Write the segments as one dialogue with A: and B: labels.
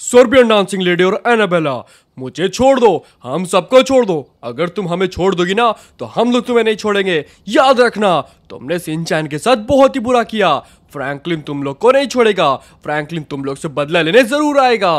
A: सोर्बियन dancing lady और Annabella मुझे छोड़ दो हम सबको छोड़ दो अगर तुम हमें छोड़ दोगी ना तो हम लोग तुम्हें नहीं छोड़ेंगे याद रखना तुमने सिंचैन के साथ बहुत ही बुरा किया फ्रैंकलिन तुम लोग को नहीं छोड़ेगा फ्रैंकलिन तुम लोग से बदला लेने जरूर आएगा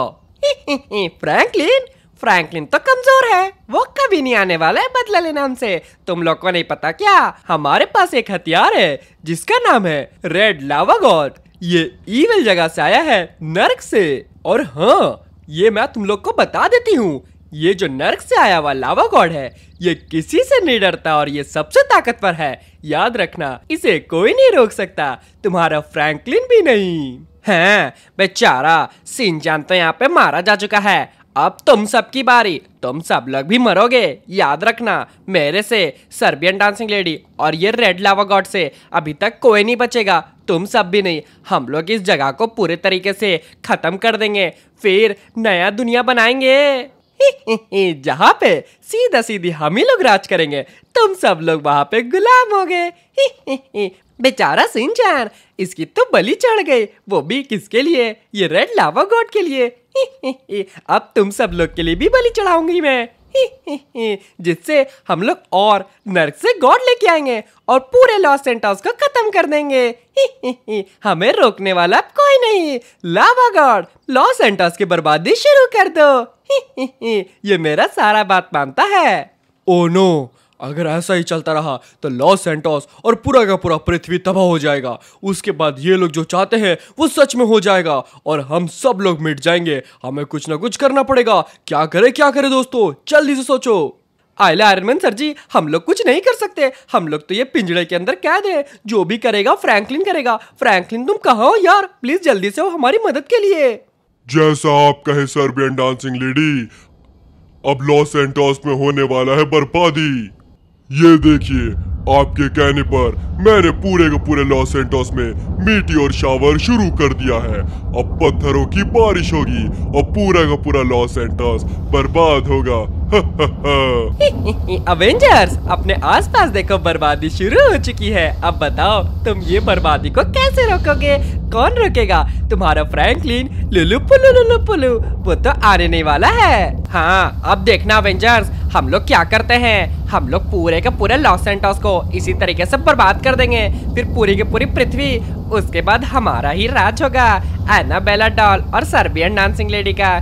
A: फ्रैंकलिन फ्रैंकलिन तो कमजोर है वो कभी नहीं आने वाला है बदला लेना हमसे तुम लोग को नहीं पता क्या हमारे पास एक हथियार है जिसका नाम है रेड लावा गॉड ये ईवल जगह से आया है नर्क से और हाँ ये मैं तुम लोग को बता देती हूँ ये जो नर्क से आया हुआ लावा गॉड है ये किसी से नहीं डरता और ये सबसे ताकतवर है याद रखना इसे कोई नहीं रोक सकता तुम्हारा फ्रैंकलिन भी नहीं है हाँ, बेचारा सिंजान तो यहाँ पे मारा जा चुका है अब तुम सबकी बारी तुम सब लोग भी मरोगे याद रखना मेरे से सर्बियन डांसिंग लेडी और ये रेड लावा गॉड से अभी तक कोई नहीं बचेगा तुम सब भी नहीं हम लोग इस जगह को पूरे तरीके से खत्म कर देंगे फिर नया दुनिया बनाएंगे जहाँ पे सीधा सीधी हम ही लोग राज करेंगे तुम सब लोग वहाँ पे गुलाम हो गए बेचारा सिंह इसकी तो बलि चढ़ गई वो भी किसके लिए ये रेड लावा गॉड के लिए अब तुम सब लोग के लिए भी बलि चढ़ाऊंगी मैं जिससे हम लोग और नर्क से गॉड लेके आएंगे और पूरे लॉस सेंटाउस को खत्म कर देंगे हमें रोकने वाला कोई नहीं लावा गॉड लॉस सेंटाउस की बर्बादी शुरू कर दो ये मेरा सारा बात मानता है ओ नो अगर ऐसा ही चलता रहा तो लॉस सेंटोस और पूरा का पूरा पृथ्वी तबाह हो जाएगा उसके बाद ये लोग जो चाहते हैं वो सच में हो जाएगा और हम सब लोग मिट जाएंगे हमें कुछ ना कुछ करना पड़ेगा क्या करे क्या करे दोस्तों जल्दी से सोचो आयला आयरमैन सर जी हम लोग कुछ नहीं कर सकते हम लोग तो ये पिंजड़े के अंदर कैद है जो भी करेगा फ्रैंकलिन करेगा फ्रैंकलिन तुम कहा हो यार प्लीज जल्दी से हो हमारी मदद के लिए जैसा आप कहे सर्बियन डांसिंग लेडी अब लॉस एंटोस में होने वाला है बर्बादी ये देखिए आपके कहने पर मैंने पूरे के पूरे लॉस सेंटोस में मीटी और शावर शुरू कर दिया है अब पत्थरों की बारिश होगी और पूरा का पूरा लॉस सेंटोस बर्बाद होगा अवेंजर्स अपने आसपास देखो बर्बादी शुरू हो चुकी है अब बताओ तुम ये बर्बादी को कैसे रोकोगे कौन रोकेगा तुम्हारा फ्रैंकलिन लुलू पुलू लुलू पुलू वो तो आने नहीं वाला है हाँ अब देखना अवेंजर्स हम लोग क्या करते हैं हम लोग पूरे के पूरे लॉस सेंटोस को इसी तरीके से बर्बाद कर देंगे फिर पूरी की पूरी पृथ्वी उसके बाद हमारा ही राज होगा एनाबेला डॉल और सर्बियन डांसिंग लेडी का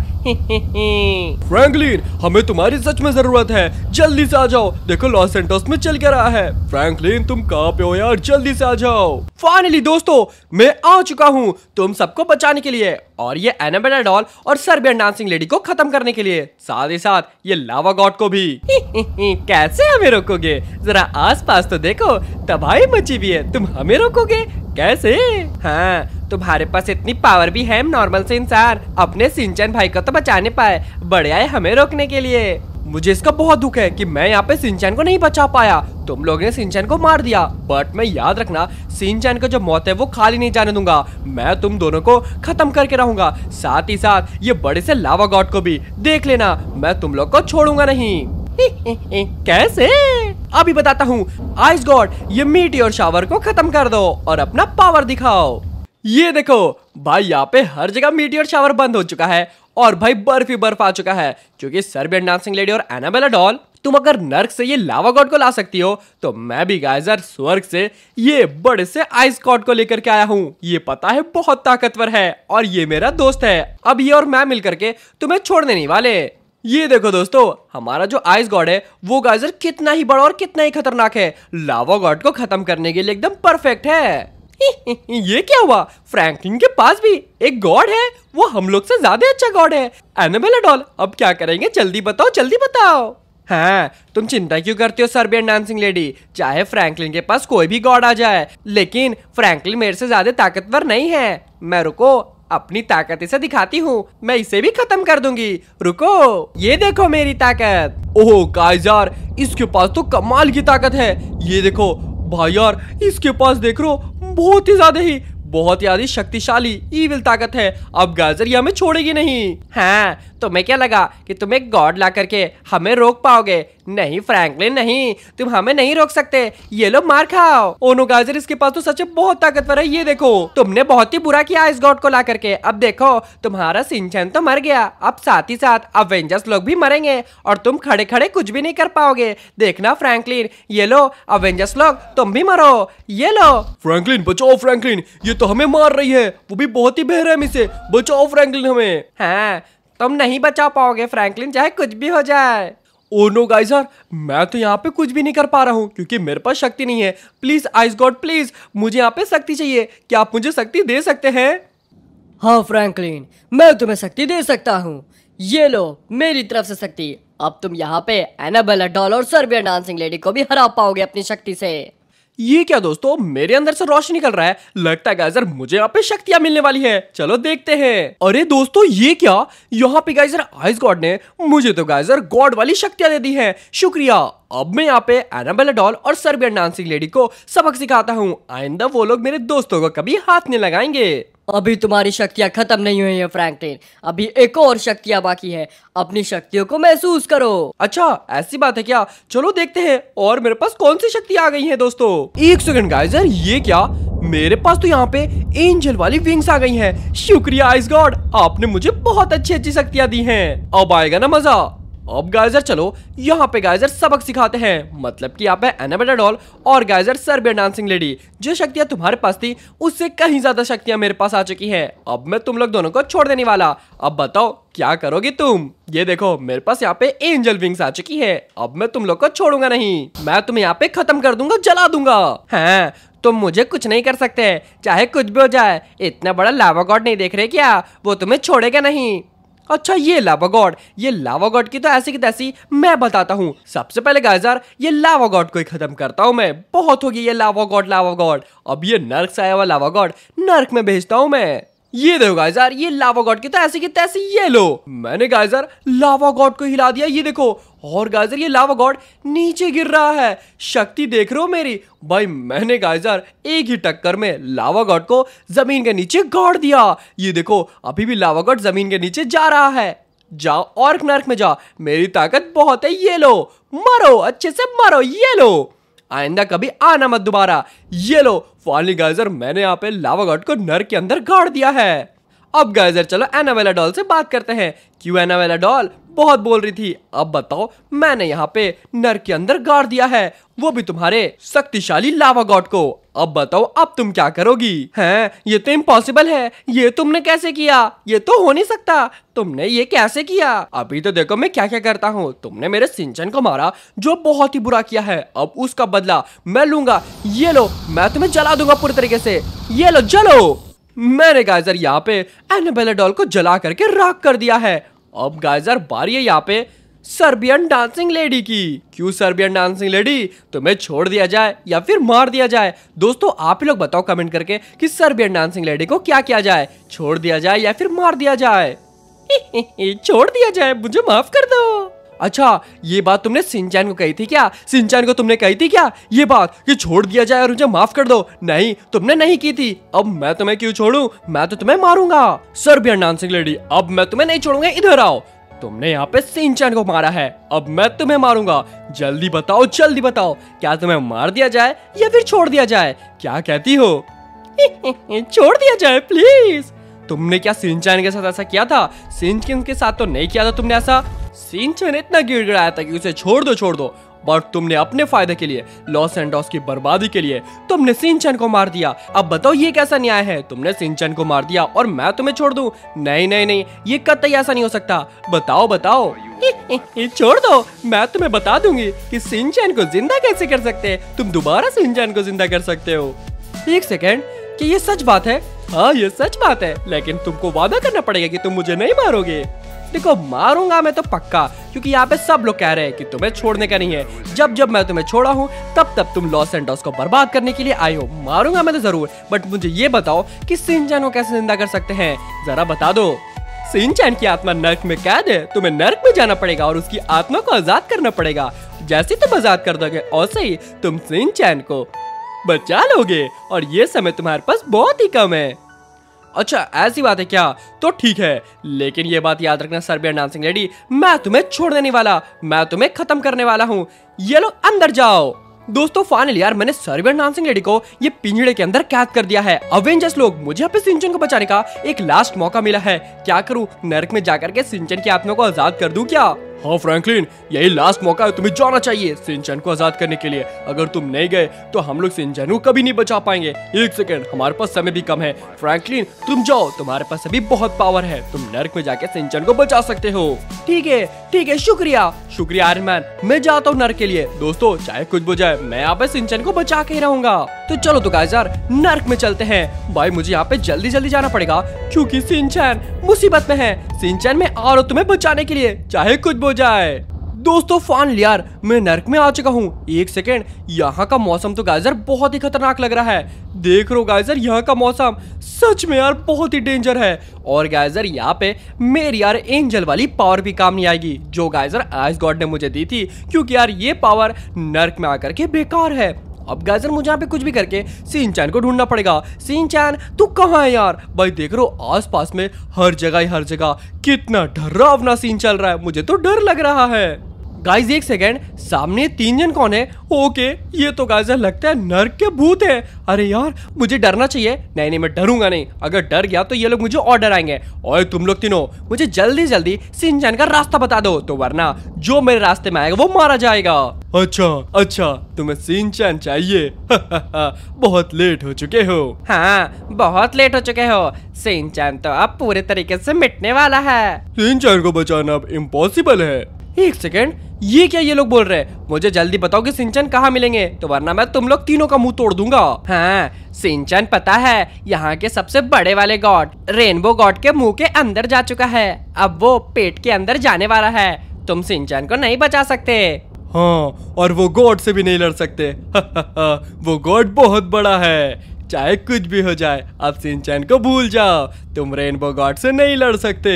A: फ्रैंकलिन हमें तुम्हारी सच में जरूरत है जल्दी से आ जाओ देखो लॉस एंटोस में चल क्या रहा है फ्रैंकलिन तुम कहाँ पे हो यार जल्दी से आ जाओ फाइनली दोस्तों मैं आ चुका हूँ तुम सबको बचाने के लिए और ये एनाबेला डॉल और सर्बियन डांसिंग लेडी को खत्म करने के लिए साथ ही साथ ये लावा गॉड को भी कैसे हमें रोकोगे जरा आसपास तो देखो तबाही मची हुई है तुम हमें रोकोगे कैसे हाँ तुम्हारे पास इतनी पावर भी है नॉर्मल से इंसान अपने सिंचन भाई को तो बचाने पाए बड़े आए हमें रोकने के लिए मुझे इसका बहुत दुख है कि मैं यहाँ पे सिंचन को नहीं बचा पाया तुम लोग ने सिंचन को मार दिया बट मैं याद रखना सिंचन का जो मौत है वो खाली नहीं जाने दूंगा मैं तुम दोनों को खत्म करके रहूंगा साथ ही साथ ये बड़े से लावा गॉड को भी देख लेना मैं तुम लोग को छोड़ूंगा नहीं कैसे अभी बताता हूँ आइस गॉड ये मीटी और शावर को खत्म कर दो और अपना पावर दिखाओ ये देखो भाई यहाँ पे हर जगह मीटियर शावर बंद हो चुका है और भाई बर्फ ही बर्फ आ चुका है क्योंकि सर्बियन डांसिंग लेडी और एनाबेला डॉल तुम अगर नर्क से ये लावा गॉड को ला सकती हो तो मैं भी गाइजर स्वर्ग से ये बड़े से आइस गॉड को लेकर के आया हूँ ये पता है बहुत ताकतवर है और ये मेरा दोस्त है अब ये और मैं मिल करके तुम्हें छोड़ने नहीं वाले ये देखो दोस्तों हमारा जो आइस गॉड है वो गाइजर कितना ही बड़ा और कितना ही खतरनाक है लावा गॉड को खत्म करने के लिए एकदम परफेक्ट है ये क्या हुआ फ्रैंकलिन के पास भी एक गॉड है वो हम लोग से ज्यादा अच्छा गॉड है एनाबेला डॉल अब क्या करेंगे जल्दी बताओ जल्दी बताओ हाँ तुम चिंता क्यों करते हो सर्बियन डांसिंग लेडी चाहे फ्रैंकलिन के पास कोई भी गॉड आ जाए लेकिन फ्रैंकलिन मेरे से ज्यादा ताकतवर नहीं है मैं रुको अपनी ताकत इसे दिखाती हूँ मैं इसे भी खत्म कर दूंगी रुको ये देखो मेरी ताकत ओहो गाइजार इसके पास तो कमाल की ताकत है ये देखो भाई यार इसके पास देख रो बहुत ही ज्यादा ही बहुत ही ज्यादा शक्तिशाली ईविल ताकत है अब गाजर ये हमें छोड़ेगी नहीं है हाँ, तुम्हें क्या लगा कि तुम एक गॉड ला करके हमें रोक पाओगे नहीं फ्रैंकलिन नहीं तुम हमें नहीं रोक सकते ये लो मार खाओ ओनो गाजर इसके पास तो सच बहुत ताकतवर है ये देखो तुमने बहुत ही बुरा किया इस गॉड को ला करके अब देखो तुम्हारा सिंचन तो मर गया अब साथ ही साथ अवेंजर्स लोग भी मरेंगे और तुम खड़े खड़े कुछ भी नहीं कर पाओगे देखना फ्रैंकलिन ये लो अवेंजर्स लोग तुम भी मरो ये लो फ्रैंकलिन बचाओ फ्रैंकलिन ये तो हमें मार रही है वो भी बहुत ही बहरहमी से बचाओ फ्रैंकलिन हमें हाँ तुम नहीं बचा पाओगे फ्रैंकलिन चाहे कुछ भी हो जाए ओ नो गाइस यार मैं तो यहाँ पे कुछ भी नहीं कर पा रहा हूँ क्योंकि मेरे पास शक्ति नहीं है प्लीज आइस गॉड प्लीज मुझे यहाँ पे शक्ति चाहिए क्या आप मुझे शक्ति दे सकते हैं हाँ फ्रैंकलिन मैं तुम्हें शक्ति दे सकता हूँ ये लो मेरी तरफ से शक्ति अब तुम यहाँ पे एनाबेला डॉल और सर्बियन डांसिंग लेडी को भी हरा पाओगे अपनी शक्ति से ये क्या दोस्तों मेरे अंदर से रोशनी निकल रहा है लगता है गाइजर मुझे यहाँ पे शक्तियां मिलने वाली है चलो देखते हैं अरे दोस्तों ये क्या यहाँ पे गाइजर आइस गॉड ने मुझे तो गाइजर गॉड वाली शक्तियां दे दी है शुक्रिया अब मैं यहाँ पे एनाबेला डॉल और सर्बियन डांसिंग लेडी को सबक सिखाता हूँ आइंदा वो लोग मेरे दोस्तों को कभी हाथ नहीं लगाएंगे अभी तुम्हारी शक्तियाँ खत्म नहीं हुई है फ्रैंकलिन अभी एक और शक्तियाँ बाकी है अपनी शक्तियों को महसूस करो अच्छा ऐसी बात है क्या चलो देखते हैं और मेरे पास कौन सी शक्ति आ गई है दोस्तों एक सेकंड गाइस यार ये क्या मेरे पास तो यहाँ पे एंजल वाली विंग्स आ गई हैं शुक्रिया आइस गॉड आपने मुझे बहुत अच्छी अच्छी शक्तियाँ दी हैं अब आएगा ना मजा अब गाइजर चलो यहाँ पे गाइजर सबक सिखाते हैं मतलब कि यहाँ पे एनाबेटा डॉल और गाइजर सर्बियन डांसिंग लेडी जो शक्तियाँ तुम्हारे पास थी उससे कहीं ज़्यादा शक्तियाँ मेरे पास आ चुकी हैं अब मैं तुम लोग दोनों को छोड़ देने वाला अब बताओ क्या करोगी तुम ये देखो मेरे पास यहाँ पे एंजल विंग्स आ चुकी है अब मैं तुम लोग को छोड़ूंगा नहीं मैं तुम्हें यहाँ पे खत्म कर दूंगा जला दूंगा है हाँ, तुम मुझे कुछ नहीं कर सकते चाहे कुछ भी हो जाए इतना बड़ा लावा गॉड नहीं देख रहे क्या वो तुम्हें छोड़ेगा नहीं अच्छा ये लावा गॉड ये लावा गॉड की तो ऐसी की तैसी मैं बताता हूँ सबसे पहले गाइजार ये लावा गॉड को ही खत्म करता हूँ मैं बहुत होगी ये लावा गॉड लावा गॉड अब ये नर्क से आया हुआ लावा गॉड नर्क में भेजता हूँ मैं ये देखो गाइस यार ये लावा गॉड की तो ऐसे की तैसे ये लो मैंने गाइस यार लावा गॉड को हिला दिया ये देखो और गाइजर ये लावा गॉड नीचे गिर रहा है शक्ति देख रहे हो मेरी भाई मैंने गाइजर एक ही टक्कर में लावा गॉड को जमीन के नीचे गाड़ दिया ये देखो अभी भी लावा गॉड जमीन के नीचे जा रहा है जाओ और नर्क में जाओ मेरी ताकत बहुत है ये लो मरो अच्छे से मरो ये लो आइंदा कभी आना मत दोबारा ये लो फाइनली गाइजर मैंने यहाँ पे लावा घाट को नर के अंदर गाड़ दिया है अब गाइजर चलो एनावेला डॉल से बात करते हैं क्यों एनावेला डॉल बहुत बोल रही थी अब बताओ मैंने यहाँ पे नर के अंदर गाड़ दिया है वो भी तुम्हारे शक्तिशाली लावा गॉड को अब बताओ अब तुम क्या करोगी हैं ये तो इम्पॉसिबल है ये तुमने कैसे किया ये तो हो नहीं सकता तुमने ये कैसे किया अभी तो देखो मैं क्या क्या करता हूँ तुमने मेरे सिंचन को मारा जो बहुत ही बुरा किया है अब उसका बदला मैं लूंगा ये लो मैं तुम्हें जला दूंगा पूरी तरीके से ये लो जलो मैंने गाइजर यहाँ पे एनबेला डॉल को जला करके राख कर दिया है अब गाइजर बारी है यहाँ पे सर्बियन डांसिंग लेडी की क्यों सर्बियन डांसिंग लेडी तुम्हें छोड़ दिया जाए या फिर मार दिया जाए दोस्तों आप ही लोग बताओ कमेंट करके कि सर्बियन डांसिंग लेडी को क्या किया जाए छोड़ दिया जाए या फिर मार दिया जाए छोड़ दिया जाए मुझे माफ कर दो अच्छा ये बात तुमने सिंचैन को कही थी क्या सिंचैन को तुमने कही थी क्या ये बात कि छोड़ दिया जाए और मुझे माफ कर दो नहीं तुमने नहीं की थी अब मैं तुम्हें क्यों छोड़ू मैं तो तुम्हें मारूंगा सर भी अंडान सिंह लेडी अब मैं तुम्हें नहीं छोड़ूंगा इधर आओ तुमने यहाँ पे सिंचैन को मारा है अब मैं तुम्हें मारूंगा जल्दी बताओ जल्दी बताओ क्या तुम्हें मार दिया जाए या फिर छोड़ दिया जाए क्या कहती हो छोड़ दिया जाए प्लीज तुमने क्या सिंचन के साथ ऐसा किया था सिंचन के साथ तो नहीं किया था तुमने ऐसा सिंचन इतना गिड़गिड़ाया था कि उसे छोड़ दो छोड़ दो बट तुमने अपने फायदे के लिए लॉस एंडॉस की बर्बादी के लिए तुमने सिंचन को मार दिया अब बताओ ये कैसा न्याय है तुमने सिंचन को मार दिया और मैं तुम्हें छोड़ दूं नहीं नहीं नहीं ये कतई ऐसा नहीं हो सकता बताओ बताओ ये छोड़ दो मैं तुम्हें बता दूंगी कि सिंचन को जिंदा कैसे कर सकते तुम दोबारा सिंचन को जिंदा कर सकते हो एक सेकेंड कि ये सच बात है हाँ ये सच बात है लेकिन तुमको वादा करना पड़ेगा कि तुम मुझे नहीं मारोगे देखो मारूंगा मैं तो पक्का क्योंकि यहाँ पे सब लोग कह रहे हैं कि तुम्हें छोड़ने का नहीं है जब जब मैं तुम्हें छोड़ा हूँ तब तब तुम लॉस एंडोस को बर्बाद करने के लिए आए हो मारूंगा मैं तो जरूर बट मुझे ये बताओ कि सिंचन को कैसे जिंदा कर सकते हैं जरा बता दो सिंचन की आत्मा नर्क में कैद है तुम्हें नर्क में जाना पड़ेगा और उसकी आत्मा को आजाद करना पड़ेगा जैसे तुम आजाद कर दोगे और सही तुम सिंचन को बचा लोगे और ये समय तुम्हारे पास बहुत ही कम है अच्छा ऐसी बात है क्या तो ठीक है लेकिन ये बात याद रखना सर्बियन डांसिंग लेडी मैं तुम्हें छोड़ देने वाला मैं तुम्हें खत्म करने वाला हूँ ये लोग अंदर जाओ दोस्तों फाइनल यार मैंने सर्बियन डांसिंग लेडी को ये पिंजड़े के अंदर कैद कर दिया है अवेंजर्स लोग मुझे अपने सिंचन को बचाने का एक लास्ट मौका मिला है क्या करूं नरक में जाकर के सिंचन की आत्मा को आजाद कर दूं क्या हाँ फ्रैंकलिन यही लास्ट मौका है तुम्हें जाना चाहिए सिंचन को आजाद करने के लिए अगर तुम नहीं गए तो हम लोग सिंचन को कभी नहीं बचा पाएंगे एक सेकंड हमारे पास समय भी कम है फ्रैंकलिन तुम जाओ तुम्हारे पास अभी बहुत पावर है तुम नर्क में जाके सिंचन को बचा सकते हो ठीक है ठीक है शुक्रिया शुक्रिया आयरन मैन मैं जाता हूँ नर्क के लिए दोस्तों चाहे कुछ बुझाए मैं यहाँ पे सिंचन को बचा के रहूंगा तो चलो तो गाइस यार नर्क में चलते हैं भाई मुझे यहाँ पे जल्दी जल्दी जाना पड़ेगा क्योंकि सिंचन मुसीबत में है सिंचन में आ रहा तुम्हें बचाने के लिए चाहे कुछ बुझ जाए दोस्तों फान लियार मैं नरक में आ चुका हूँ एक सेकेंड यहाँ का मौसम तो गाइजर बहुत ही खतरनाक लग रहा है देख रो गाइजर यहाँ का मौसम सच में यार बहुत ही डेंजर है और गाइजर यहाँ पे मेरी यार एंजल वाली पावर भी काम नहीं आएगी जो गाइजर आइस गॉड ने मुझे दी थी क्योंकि यार ये पावर नर्क में आकर के बेकार है अब गाइजर मुझे यहाँ पे कुछ भी करके सीन चैन को ढूंढना पड़ेगा सीन चैन तू कहाँ है यार भाई देख रो आस पास में हर जगह हर जगह कितना डरावना सीन चल रहा है मुझे तो डर लग रहा है गाइज एक सेकेंड सामने तीन जन कौन है ओके ये तो गाइज लगता है नर्क के भूत है अरे यार मुझे डरना चाहिए नहीं नहीं मैं डरूंगा नहीं अगर डर गया तो ये लोग मुझे और डराएंगे और तुम लोग तीनों मुझे जल्दी जल्दी सिंचन का रास्ता बता दो तो वरना जो मेरे रास्ते में आएगा वो मारा जाएगा अच्छा अच्छा तुम्हें सिंचन चाहिए बहुत लेट हो चुके हो हाँ बहुत लेट हो चुके हो सिंचन तो अब पूरे तरीके से मिटने वाला है सिंचन को बचाना अब इम्पॉसिबल है एक सेकेंड ये क्या ये लोग बोल रहे हैं मुझे जल्दी बताओ कि सिंचन कहाँ मिलेंगे तो वरना मैं तुम लोग तीनों का मुंह तोड़ दूंगा हाँ सिंचन पता है यहाँ के सबसे बड़े वाले गॉड रेनबो गॉड के मुंह के अंदर जा चुका है अब वो पेट के अंदर जाने वाला है तुम सिंचन को नहीं बचा सकते हाँ और वो गॉड से भी नहीं लड़ सकते वो गॉड बहुत बड़ा है चाहे कुछ भी हो जाए अब सिंचन को भूल जाओ तुम रेनबो गॉड से नहीं लड़ सकते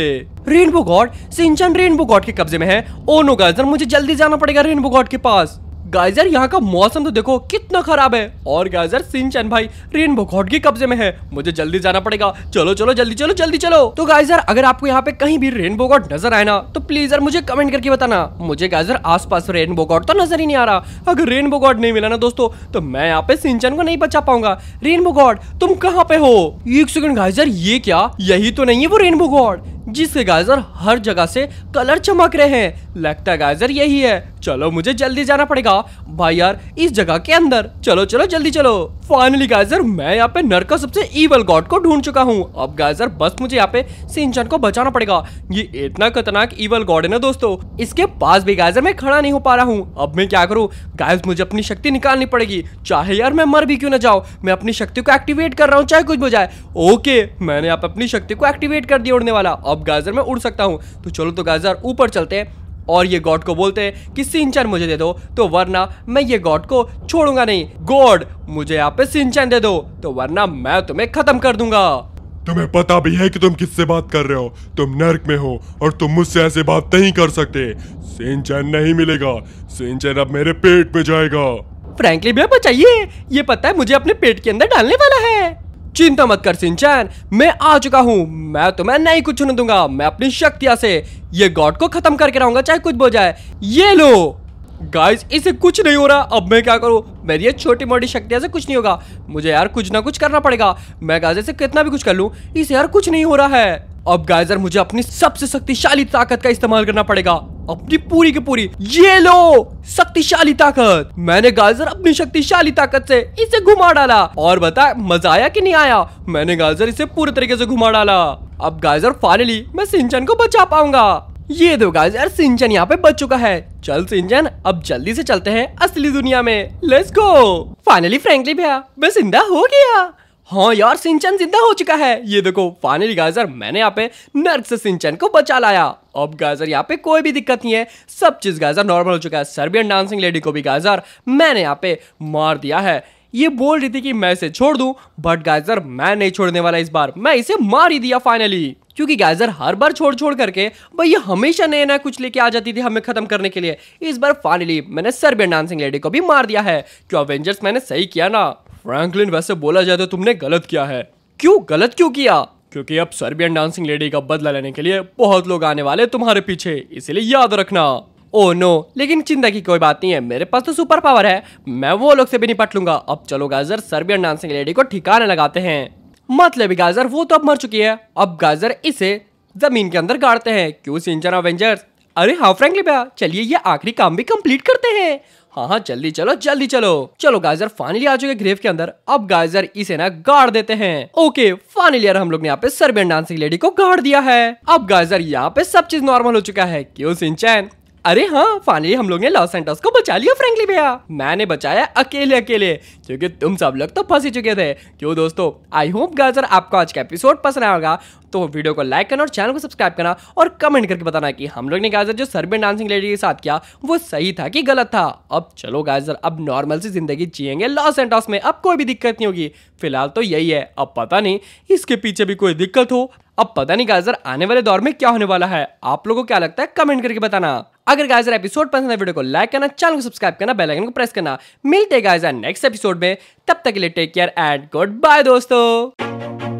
A: rainbow god Shinchan rainbow god के कब्जे में है ओ नो गाइस मुझे जल्दी जाना पड़ेगा रेनबो गॉड के पास गाइजर यहाँ का मौसम तो देखो कितना खराब है और गाइजर सिंचन भाई रेन घोट के कब्जे में है मुझे जल्दी जाना पड़ेगा चलो चलो जल्दी चलो जल्दी चलो तो गाइजर अगर आपको यहाँ पे कहीं भी रेन गॉड नजर आए ना तो प्लीज यार मुझे कमेंट करके बताना मुझे गाइजर पास रेन गॉड तो नजर ही नहीं आ रहा अगर रेनबो गॉड नहीं मिला ना दोस्तों तो मैं यहाँ पे सिंचन को नहीं बचा पाऊंगा रेनबो गॉड तुम कहाँ पे हो एक सेकंड गाइजर ये क्या यही तो नहीं है वो रेनबो गॉड जिसके गाजर हर जगह से कलर चमक रहे हैं लगता है गाजर यही है चलो मुझे जल्दी जाना पड़ेगा भाई यार इस जगह के अंदर चलो चलो जल्दी चलो फाइनली गाजर मैं यहाँ पे नर का सबसे ईवल गॉड को ढूंढ चुका हूँ अब गाजर बस मुझे यहाँ पे सिंचन को बचाना पड़ेगा ये इतना खतरनाक ईवल गॉड है ना दोस्तों इसके पास भी गाजर मैं खड़ा नहीं हो पा रहा हूँ अब मैं क्या करूँ गायस मुझे अपनी शक्ति निकालनी पड़ेगी चाहे यार मैं मर भी क्यों ना जाओ मैं अपनी शक्ति को एक्टिवेट कर रहा हूँ चाहे कुछ बजाय ओके मैंने आप अपनी शक्ति को एक्टिवेट कर दिया उड़ने वाला अब गाजर में उड़ सकता हूँ तो चलो तो गाजर ऊपर चलते हैं और ये गॉड को बोलते हैं कि सिंचन मुझे दे दो तो वरना मैं ये गॉड को छोड़ूंगा नहीं गॉड मुझे यहाँ पे सिंचन दे दो तो वरना मैं तुम्हें खत्म कर दूंगा तुम्हें पता भी है कि तुम किससे बात कर रहे हो तुम नर्क में हो और तुम मुझसे ऐसे बात नहीं कर सकते सिंचन नहीं मिलेगा सिंचन अब मेरे पेट में जाएगा फ्रेंकली भैया बचाइए ये पता है मुझे अपने पेट के अंदर डालने वाला है चिंता मत कर सिंचैन मैं आ चुका हूँ मैं तुम्हें नहीं कुछ छूने दूंगा मैं अपनी शक्तियाँ से ये गॉड को खत्म करके रहूंगा चाहे कुछ भी जाए ये लो गाइस इसे कुछ नहीं हो रहा अब मैं क्या करूँ मेरी ये छोटी मोटी शक्तियाँ से कुछ नहीं होगा मुझे यार कुछ ना कुछ करना पड़ेगा मैं गाइस से कितना भी कुछ कर लू इसे यार कुछ नहीं हो रहा है अब गाइजर मुझे अपनी सबसे शक्तिशाली ताकत का इस्तेमाल करना पड़ेगा अपनी पूरी की पूरी ये लो शक्तिशाली ताकत मैंने गाजर अपनी शक्तिशाली ताकत से इसे घुमा डाला और बता मजा आया कि नहीं आया मैंने गाजर इसे पूरे तरीके से घुमा डाला अब गाजर फाइनली मैं सिंचन को बचा पाऊंगा ये दो गाजर सिंचन यहाँ पे बच चुका है चल सिंचन अब जल्दी से चलते हैं असली दुनिया में लेट्स गो फाइनली फ्रेंकली भैया मैं जिंदा हो गया हाँ यार सिंचन जिंदा हो चुका है ये देखो फाइनली गाजर मैंने यहाँ पे नर्क से सिंचन को बचा लाया अब गाजर यहाँ पे कोई भी दिक्कत नहीं है सब चीज गाजर नॉर्मल हो चुका है सर्बियन डांसिंग लेडी को भी गाजर मैंने यहाँ पे मार दिया है ये बोल रही थी कि मैं इसे छोड़ दूं बट गाजर मैं नहीं छोड़ने वाला इस बार मैं इसे मार ही दिया फाइनली क्योंकि गाजर हर बार छोड़ छोड़ करके भाई ये हमेशा नया नया कुछ लेके आ जाती थी हमें खत्म करने के लिए इस बार फाइनली मैंने सर्बियन डांसिंग लेडी को भी मार दिया है क्यों अवेंजर्स मैंने सही किया ना फ्रैंकलिन वैसे बोला जाए तो तुमने गलत किया है क्यों गलत क्यों किया क्योंकि अब सर्बियन डांसिंग लेडी का बदला लेने के लिए बहुत लोग आने वाले तुम्हारे पीछे इसीलिए याद रखना ओ oh नो लेकिन चिंता की कोई बात नहीं है मेरे पास तो सुपर पावर है मैं वो लोग से भी निपट लूंगा अब चलो गाजर सर्बियन डांसिंग लेडी को ठिकाने लगाते हैं मतलब गाजर वो तो अब मर चुकी है अब गाजर इसे जमीन के अंदर गाड़ते हैं क्यों सिंचन अवेंजर्स अरे हाँ फ्रेंकली भैया चलिए ये आखिरी काम भी कंप्लीट करते हैं हाँ हाँ जल्दी चलो जल्दी चलो चलो गाइजर फाइनली आ चुके ग्रेव के अंदर अब गाइजर इसे ना गाड़ देते हैं ओके फाइनली यार हम लोग ने यहाँ पे सर्बियन डांसिंग लेडी को गाड़ दिया है अब गाइजर यहाँ पे सब चीज नॉर्मल हो चुका है क्यों सिंचैन अरे हाँ फाइनली हम लोग ने लॉस सेंटर्स को बचा लिया फ्रेंकली भैया मैंने बचाया अकेले अकेले क्योंकि तुम सब लोग तो फंस ही चुके थे क्यों दोस्तों आई होप गाजर आपको आज का एपिसोड पसंद आया होगा तो वीडियो को लाइक करना और चैनल को सब्सक्राइब करना और कमेंट करके बताना कि हम लोग ने गाजर जो सर्बियन डांसिंग लेडी के साथ किया वो सही था कि गलत था अब चलो गाजर अब नॉर्मल सी जिंदगी जियेंगे लॉस सेंटर्स में अब कोई भी दिक्कत नहीं होगी फिलहाल तो यही है अब पता नहीं इसके पीछे भी कोई दिक्कत हो अब पता नहीं गाजर आने वाले दौर में क्या होने वाला है आप लोगों को क्या लगता है कमेंट करके बताना अगर गाइस एपिसोड पसंद है वीडियो को लाइक करना चैनल को सब्सक्राइब करना बेल आइकन को प्रेस करना मिलते गाइस नेक्स्ट एपिसोड में तब तक के लिए take care and good bye दोस्तों